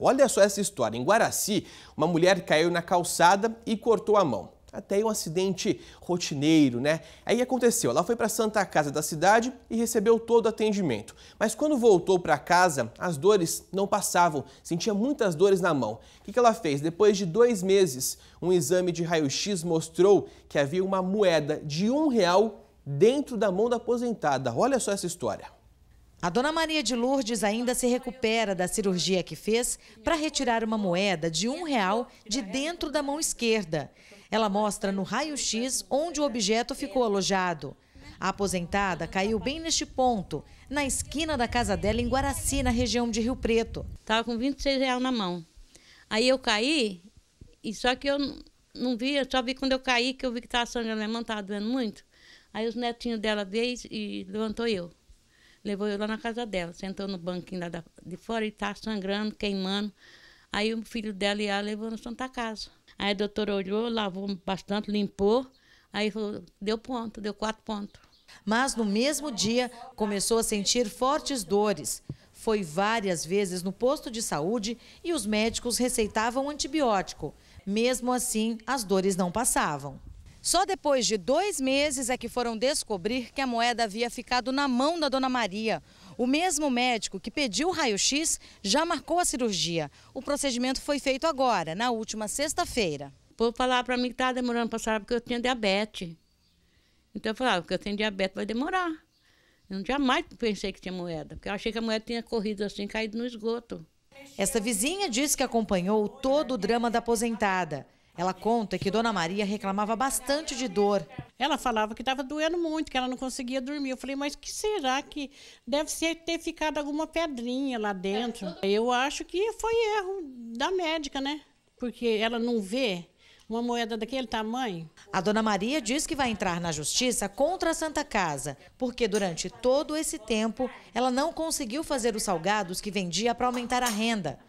Olha só essa história. Em Guaraci, uma mulher caiu na calçada e cortou a mão. Até aí um acidente rotineiro, né? Aí aconteceu, ela foi para a Santa Casa da cidade e recebeu todo o atendimento. Mas quando voltou para casa, as dores não passavam, sentia muitas dores na mão. O que ela fez? Depois de dois meses, um exame de raio-x mostrou que havia uma moeda de um real dentro da mão da aposentada. Olha só essa história. A dona Maria de Lourdes ainda se recupera da cirurgia que fez para retirar uma moeda de um real de dentro da mão esquerda. Ela mostra no raio-x onde o objeto ficou alojado. A aposentada caiu bem neste ponto, na esquina da casa dela em Guaraci, na região de Rio Preto. Estava com 26 reais na mão. Aí eu caí, e só que eu não vi, eu só vi quando eu caí que eu vi que estava sangrando, minha mão estava doendo muito. Aí os netinhos dela veio e levantou eu levou eu lá na casa dela, sentou no banquinho lá da, de fora e tá sangrando, queimando. Aí o filho dela e ela levou no Santa Casa. Aí a doutora olhou, lavou bastante, limpou, aí falou, deu ponto, deu quatro pontos. Mas no mesmo dia começou a sentir fortes dores. Foi várias vezes no posto de saúde e os médicos receitavam antibiótico. Mesmo assim, as dores não passavam. Só depois de dois meses é que foram descobrir que a moeda havia ficado na mão da dona Maria. O mesmo médico que pediu o raio-x já marcou a cirurgia. O procedimento foi feito agora, na última sexta-feira. O povo falava para mim que estava demorando para sarar porque eu tinha diabetes. Então eu falava, porque eu tenho diabetes vai demorar. Eu jamais pensei que tinha moeda, porque eu achei que a moeda tinha corrido assim, caído no esgoto. Essa vizinha diz que acompanhou todo o drama da aposentada. Ela conta que Dona Maria reclamava bastante de dor. Ela falava que estava doendo muito, que ela não conseguia dormir. Eu falei, mas que será que deve ser ter ficado alguma pedrinha lá dentro? Eu acho que foi erro da médica, né? Porque ela não vê uma moeda daquele tamanho. A dona Maria diz que vai entrar na justiça contra a Santa Casa, porque durante todo esse tempo ela não conseguiu fazer os salgados que vendia para aumentar a renda.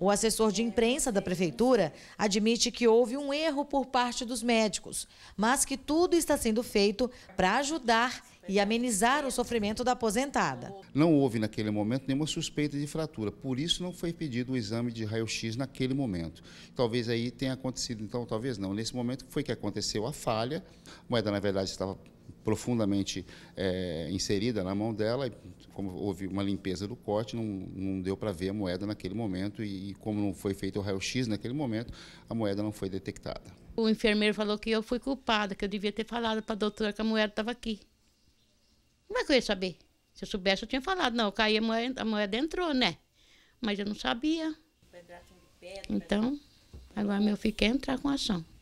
O assessor de imprensa da prefeitura admite que houve um erro por parte dos médicos, mas que tudo está sendo feito para ajudar e amenizar o sofrimento da aposentada. Não houve naquele momento nenhuma suspeita de fratura, por isso não foi pedido o exame de raio-x naquele momento. Talvez aí tenha acontecido, então talvez não. Nesse momento foi que aconteceu a falha, a moeda na verdade estava profundamente é, inserida na mão dela, e como houve uma limpeza do corte, não, não deu para ver a moeda naquele momento, e, e como não foi feito o raio-x naquele momento, a moeda não foi detectada. O enfermeiro falou que eu fui culpada, que eu devia ter falado para a doutora que a moeda estava aqui. Como é que eu ia saber? Se eu soubesse, eu tinha falado. Não, caí a moeda, a moeda entrou, né? Mas eu não sabia. Então, né? agora meu filho quer entrar com ação.